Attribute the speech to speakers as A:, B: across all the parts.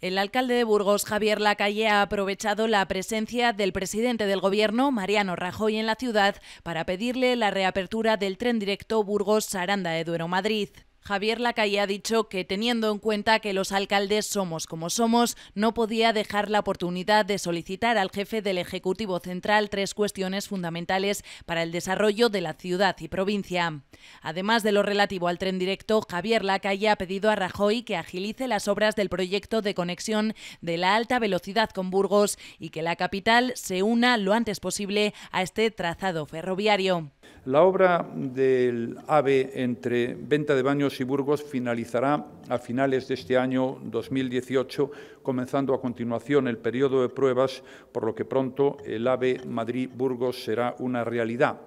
A: El alcalde de Burgos, Javier Lacalle, ha aprovechado la presencia del presidente del Gobierno, Mariano Rajoy, en la ciudad para pedirle la reapertura del tren directo Burgos-Saranda de madrid Javier Lacalle ha dicho que teniendo en cuenta que los alcaldes somos como somos, no podía dejar la oportunidad de solicitar al jefe del Ejecutivo Central tres cuestiones fundamentales para el desarrollo de la ciudad y provincia. Además de lo relativo al tren directo, Javier Lacalle ha pedido a Rajoy que agilice las obras del proyecto de conexión de la alta velocidad con Burgos y que la capital se una lo antes posible a este trazado ferroviario.
B: La obra del AVE entre Venta de Baños y Burgos finalizará a finales de este año 2018, comenzando a continuación el periodo de pruebas, por lo que pronto el AVE Madrid-Burgos será una realidad.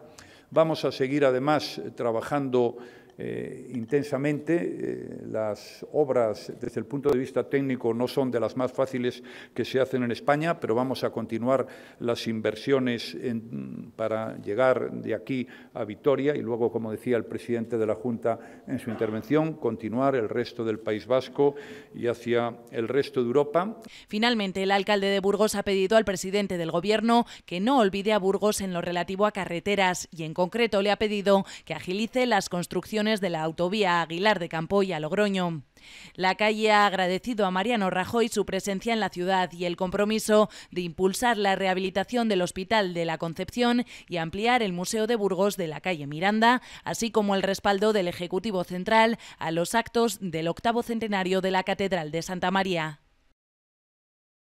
B: Vamos a seguir, además, trabajando eh, intensamente. Eh, las obras, desde el punto de vista técnico, no son de las más fáciles que se hacen en España, pero vamos a continuar las inversiones para llegar de aquí a Vitoria y luego, como decía el presidente de la Junta en su intervención, continuar el resto del País Vasco y hacia el resto de Europa.
A: Finalmente, el alcalde de Burgos ha pedido al presidente del Gobierno que no olvide a Burgos en lo relativo a carreteras y, en concreto, le ha pedido que agilice las construcciones de la autovía Aguilar de Campoy a Logroño. La calle ha agradecido a Mariano Rajoy su presencia en la ciudad y el compromiso de impulsar la rehabilitación del Hospital de la Concepción y ampliar el Museo de Burgos de la calle Miranda, así como el respaldo del Ejecutivo Central a los actos del octavo centenario de la Catedral de Santa María.